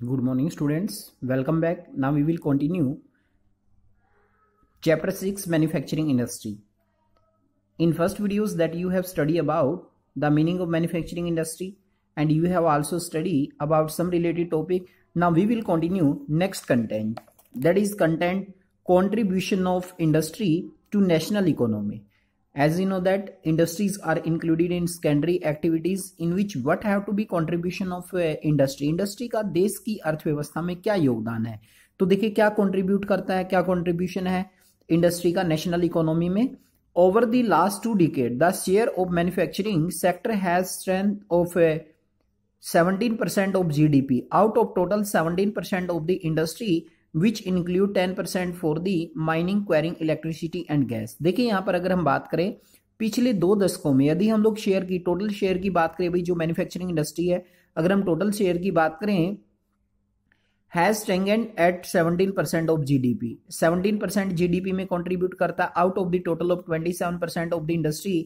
good morning students welcome back now we will continue chapter 6 manufacturing industry in first videos that you have studied about the meaning of manufacturing industry and you have also studied about some related topic now we will continue next content that is content contribution of industry to national economy As you know that industries are included in secondary activities in which what have to be contribution of industry. industry ka desh ki arthvyavastha mein kya yogdan hai to dekhiye kya contribute karta hai kya contribution hai industry ka national economy mein over the last two decade the share of manufacturing sector has strength of uh, 17% of gdp out of total 17% of the industry which include ten percent for the mining quarrying electricity and gas देखिए यहाँ पर अगर हम बात करें पिछले दो दशकों में यदि हम लोग शेयर की टोटल शेयर की बात करें भाई जो मैन्युफैक्चरिंग इंडस्ट्री है अगर हम टोटल शेयर की बात करें has and eight seventeen percent of G D P seventeen percent G D P में कॉन्ट्रीब्यूट करता out of the total of twenty seven percent of the industry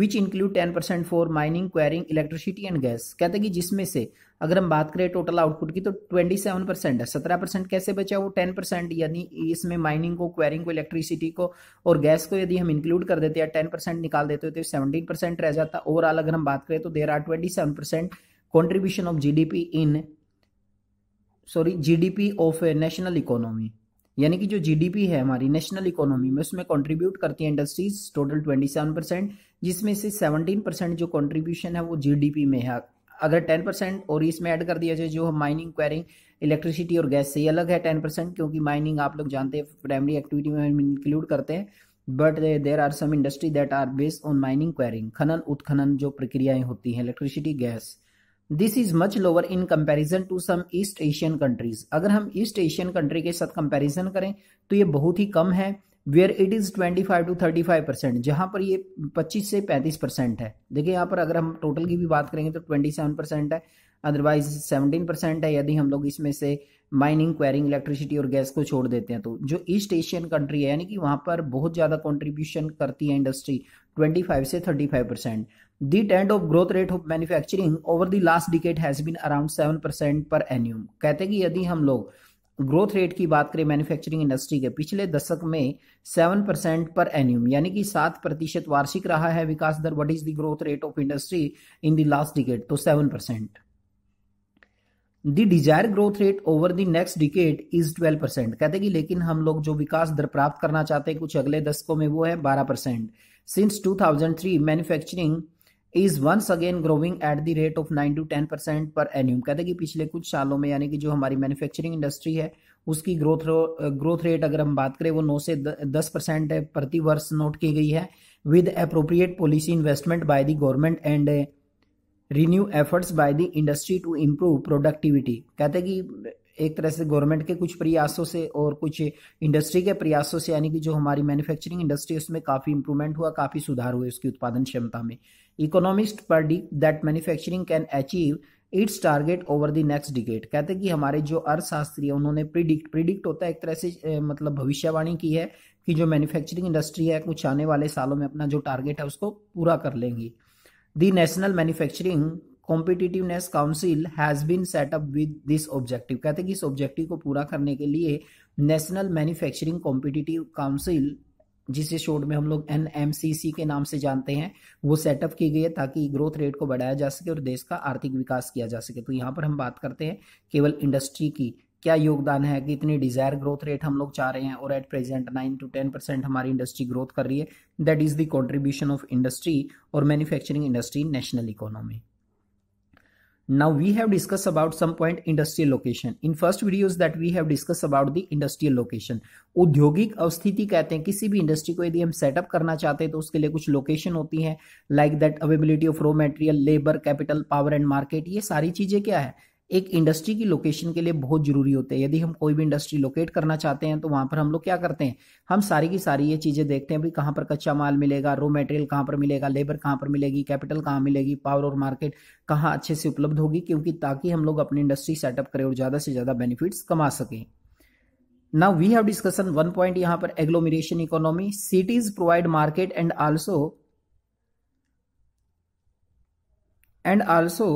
which include ten percent for mining quarrying electricity and gas कहते हैं कि जिसमें से अगर हम बात करें टोटल आउटपुट की तो ट्वेंटी सेवन परसेंट है सत्रह परसेंट कैसे बचा वो टेन परसेंट यानी इसमें माइनिंग को क्वेरिंग को इलेक्ट्रिसिटी को और गैस को यदि हम इंक्लूड कर देते हैं टेन परसेंट निकाल देते तो सेवनटीन परसेंट रह जाता ओवरऑल अगर हम बात करें तो there are twenty seven percent contribution of G D P in sorry G of national economy यानी कि जो जीडीपी है हमारी नेशनल इकोनॉमी में उसमें कंट्रीब्यूट करती है industries total twenty seven percent जिसमें से सेवनटीन परसेंट जो कंट्रीब्यूशन है वो जीडीपी में है अगर टेन परसेंट और इसमें ऐड कर दिया जाए जो माइनिंग क्वेरिंग इलेक्ट्रिसिटी और गैस से ये अलग है टेन परसेंट क्योंकि माइनिंग आप लोग जानते हैं प्राइमरी एक्टिविटी में हम इंक्लूड करते हैं but there are some industry that are based on mining quarrying खनन उत्खनन जो प्रक्रियाएं होती हैं electricity gas this is much lower in comparison to some East Asian countries अगर हम ईस्ट एशियन कंट्री के साथ कंपेरिजन करें तो ये बहुत ही कम है where it is twenty five to thirty five percent जहां पर ये पच्चीस से पैंतीस परसेंट है देखिए यहाँ पर अगर हम टोटल की भी बात करेंगे तो ट्वेंटी सेवन परसेंट है अदरवाइज सेवनटीन परसेंट है यदि हम लोग इसमें से माइनिंग क्वेरिंग इलेक्ट्रिसिटी और गैस को छोड़ देते हैं तो जो ईस्ट एशियन कंट्री है यानी कि वहां पर बहुत ज़्यादा कॉन्ट्रीब्यूशन करती है इंडस्ट्री ट्वेंटी फाइव से thirty five percent The trend of growth rate of manufacturing over the last decade has been around 7% per annum. कहते हैं कि यदि हम लोग ग्रोथ रेट की बात करें मैन्युफैक्चरिंग इंडस्ट्री के पिछले दशक में सेवन परसेंट पर एन्यूम यानी कि सात प्रतिशत वार्षिक रहा है विकास दर what is the growth rate of industry in the last decade तो seven percent the desire growth rate over the next decade is twelve percent कहते कि लेकिन हम लोग जो विकास दर प्राप्त करना चाहते हैं कुछ अगले दशकों में वो है बारह percent since two thousand three manufacturing is once again growing at the rate of nine to ten percent per annum कहते हैं कि पिछले कुछ सालों में यानी कि जो हमारी मैन्युफैक्चरिंग इंडस्ट्री है उसकी ग्रोथ ग्रोथ रेट अगर हम बात करें वो नौ से दस परसेंट प्रति वर्ष नोट की गई है with appropriate policy investment by the government and renew efforts by the industry to improve productivity कहते हैं कि एक तरह से गवर्नमेंट के कुछ प्रयासों से और कुछ इंडस्ट्री के प्रयासों से यानी कि जो हमारी मैन्युफैक्चरिंग इंडस्ट्री है उसमें काफ़ी इंप्रूवमेंट हुआ काफ़ी सुधार हुए उसकी उत्पादन क्षमता में economist predict that manufacturing can achieve its target over the next decade कहते हैं कि हमारे जो अर्थशास्त्री है उन्होंने प्रिडिक्ट प्रिडिक्ट होता है एक तरह से मतलब भविष्यवाणी की है कि जो मैन्युफैक्चरिंग इंडस्ट्री है कुछ आने वाले सालों में अपना जो टारगेट है उसको पूरा कर लेंगी the national manufacturing competitiveness council has been set up with this objective कहते हैं कि इस ऑब्जेक्टिव को पूरा करने के लिए नेशनल मैन्युफैक्चरिंग कॉम्पिटिटिव काउंसिल जिसे शोड में हम लोग एन के नाम से जानते हैं वो सेटअप की गई है ताकि ग्रोथ रेट को बढ़ाया जा सके और देश का आर्थिक विकास किया जा सके तो यहाँ पर हम बात करते हैं केवल इंडस्ट्री की क्या योगदान है कि इतनी डिजायर ग्रोथ रेट हम लोग चाह रहे हैं और at present nine to ten percent हमारी इंडस्ट्री ग्रोथ कर रही है that is the contribution of industry और manufacturing industry national economy Now we have discussed about some point industrial location. In first videos that we have discussed about the industrial location. औद्योगिक अवस्थिति कहते हैं किसी भी इंडस्ट्री को यदि हम सेटअप करना चाहते हैं तो उसके लिए कुछ लोकेशन होती है like that availability of raw material labour capital power and market ये सारी चीजें क्या है एक इंडस्ट्री की लोकेशन के लिए बहुत ज़रूरी होते हैं यदि हम कोई भी इंडस्ट्री लोकेट करना चाहते हैं तो वहां पर हम लोग क्या करते हैं हम सारी की सारी ये चीज़ें देखते हैं भाई कहाँ पर कच्चा माल मिलेगा रॉ मटेरियल कहाँ पर मिलेगा लेबर कहाँ पर मिलेगी कैपिटल कहाँ मिलेगी पावर और मार्केट कहाँ अच्छे से उपलब्ध होगी क्योंकि ताकि हम लोग अपनी इंडस्ट्री सेटअप करें और ज़्यादा से ज़्यादा बेनिफिट कमा सकें now we have discussion one point यहां पर agglomeration economy cities provide market and also and also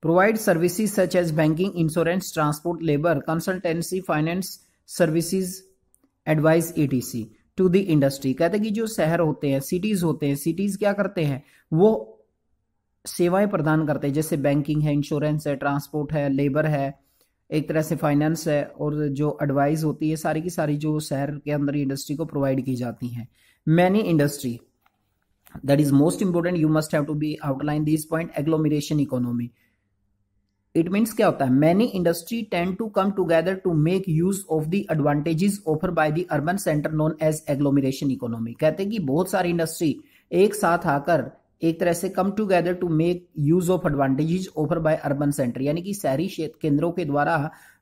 provide services such as banking, insurance, transport, labor, consultancy, finance services, advice see to the industry कहते हैं कि जो शहर होते हैं cities होते हैं सिटीज क्या करते हैं वो सेवाएं प्रदान करते हैं जैसे बैंकिंग है इंश्योरेंस है ट्रांसपोर्ट है लेबर है एक तरह से फाइनेंस है और जो एडवाइस होती है सारी की सारी जो शहर के अंदर इंडस्ट्री को प्रोवाइड की जाती है many industry that is most important you must have to be outline this point agglomeration economy it means क्या होता है many industry tend to come together to make use of the advantages offer by the urban centre known as agglomeration economy कहते हैं कि बहुत सारी industry एक साथ आकर एक तरह से come together to make use of advantages offer by urban centre यानी कि शहरी केंद्रों के द्वारा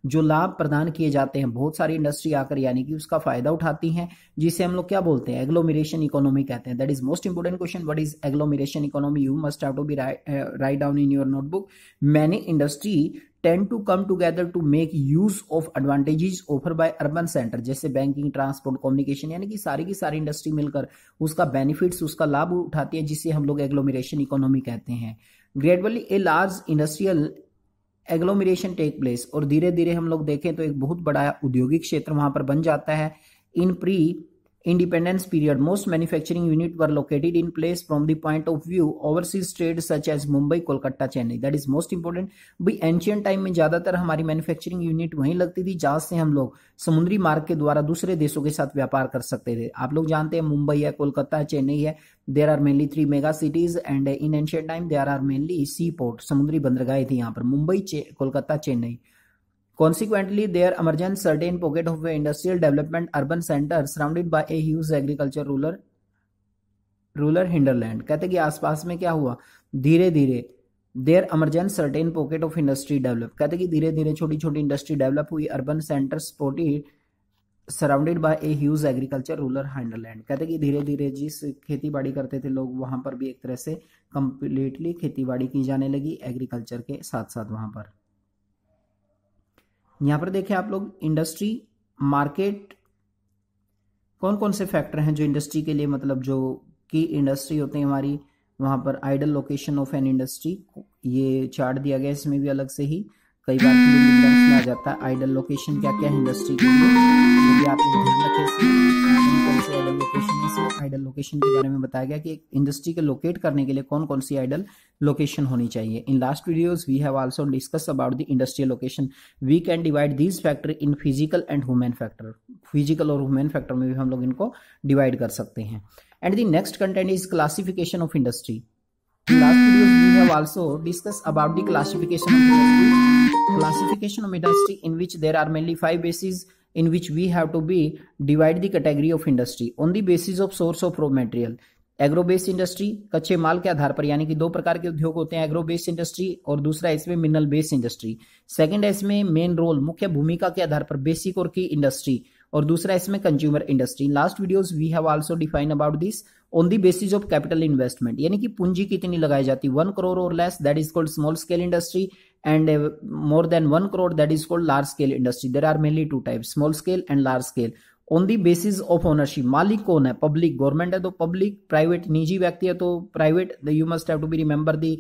जो लाभ प्रदान किए जाते हैं बहुत सारी इंडस्ट्री आकर यानी कि उसका फायदा उठाती हैं जिसे हम लोग क्या बोलते हैं एग्लोमिरेशन इकोनॉमी कहते हैं that is most important question what is agglomeration economy you must have to be write down in your notebook many industry tend to come together to make use of advantages offer by urban centre जैसे banking transport communication यानी कि सारी की सारी industry मिलकर उसका benefits उसका लाभ उठाती है जिसे हम लोग एग्लोमिरेशन इकोनॉमी कहते हैं gradually a large industrial agglomeration take place और धीरे धीरे हम लोग देखें तो एक बहुत बड़ा औद्योगिक क्षेत्र वहां पर बन जाता है in pre independence period most manufacturing units were located in place from the point of view overseas trade such as Mumbai, Kolkata, Chennai. That is most important. भाई एंशियंट टाइम में ज्यादातर हमारी मैन्युफैक्चरिंग यूनिट वहीं लगती थी जहां से हम लोग समुद्री मार्ग के द्वारा दूसरे देशों के साथ व्यापार कर सकते थे आप लोग जानते हैं मुंबई है कोलकाता है चेन्नई है there are mainly three mega cities and in ancient time there are mainly sea port समुद्री बंदरगाह थी यहाँ पर Mumbai Kolkata Chennai Consequently, there emerged certain pocket of industrial development urban center surrounded by a huge agriculture ruler rural hinterland कहते कि आसपास में क्या हुआ धीरे धीरे there emergence certain pocket of industry develop कहते कि धीरे धीरे छोटी छोटी इंडस्ट्री डेवलप हुई urban centre supported surrounded by a huge agriculture rural hinterland कहते कि धीरे धीरे जिस खेती बाड़ी करते थे लोग वहां पर भी एक तरह से कंप्लीटली खेती बाड़ी की जाने लगी एग्रीकल्चर के साथ साथ वहां पर यहाँ पर देखें आप लोग इंडस्ट्री मार्केट कौन कौन से फैक्टर हैं जो इंडस्ट्री के लिए मतलब जो की इंडस्ट्री होते हैं हमारी वहां पर ideal location of an industry ये चार्ट दिया गया इसमें भी अलग से ही कई बार में आ जाता है आइडल लोकेशन क्या क्या है इंडस्ट्री के लिए वो भी आपको ध्यान रखें कौन से आइडल लोकेशन है इसमें आइडल लोकेशन के बारे में बताया गया कि एक इंडस्ट्री के लोकेट करने के लिए कौन कौन सी आइडल लोकेशन होनी चाहिए in last videos we have also discuss about the industrial location we can divide these factor in physical and human factor physical और ह्यूमन फैक्टर में भी हम लोग इनको डिवाइड कर सकते हैं and the next content is classification of industry last videos we have also discuss about the classification of industry classification of industry in which there are mainly five bases in which we have to be divide the category of industry on the basis of source of raw material agro based industry कच्चे माल के आधार पर यानी कि दो प्रकार के उद्योग होते हैं एग्रो बेस्ड इंडस्ट्री और दूसरा इसमें मिनरल बेस्ड इंडस्ट्री सेकंड इसमें मेन रोल मुख्य भूमिका के आधार पर बेसिक और की इंडस्ट्री और दूसरा इसमें consumer industry last videos we have also define about this on the basis of capital investment यानी कि पूंजी कितनी लगाई जाती है वन करोड़ और less that is called small scale industry and more than one crore that is called large scale industry there are mainly two type small scale and large scale on the basis of ownership मालिक कौन है public government है तो public private निजी व्यक्ति है तो private the you must have to be remember the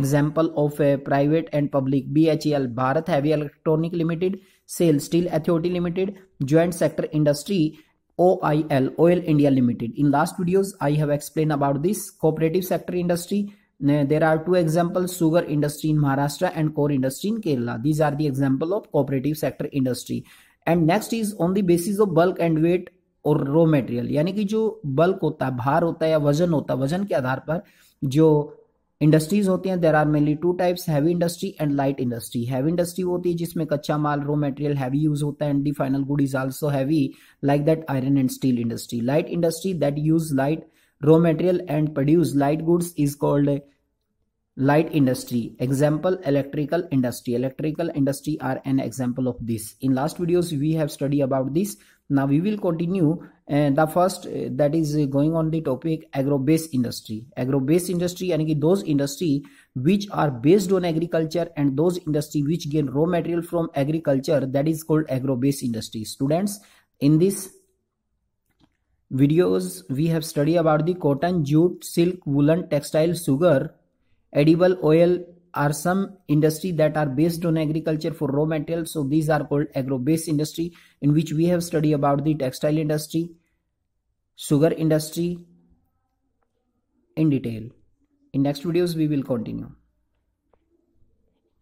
example of private and public B H E L Bharat heavy electronic limited SAIL steel authority limited joint sector industry O I L oil India limited in last videos I have explain about this cooperative sector industry there are two example sugar industry in Maharashtra and coir industry in Kerala these are the example of cooperative sector industry and next is on the basis of bulk and weight और raw material यानी कि जो bulk होता है भार होता है या वजन होता है वजन के आधार पर जो इंडस्ट्रीज होती हैं there are mainly two types heavy industry and light industry heavy industry होती है जिसमें कच्चा माल रॉ मटेरियल हैवी यूज होता है and the final good is also heavy like that iron and steel industry light industry that use light raw material and produce light goods is called light industry example electrical industry electrical industry are an example of this in last videos we have study about this now we will continue and eh, the first uh, that is eh, going on the topic agro based industry agro based industry and those industry which are based on agriculture and those industry which gain raw material from agriculture that is called agro based industry students in this videos we have studied about the cotton jute silk woolen textile sugar edible oil are some industry that are based on agriculture for raw material. So these are called agro-based industry in which we have studied about the textile industry, sugar industry in detail. In next videos, we will continue.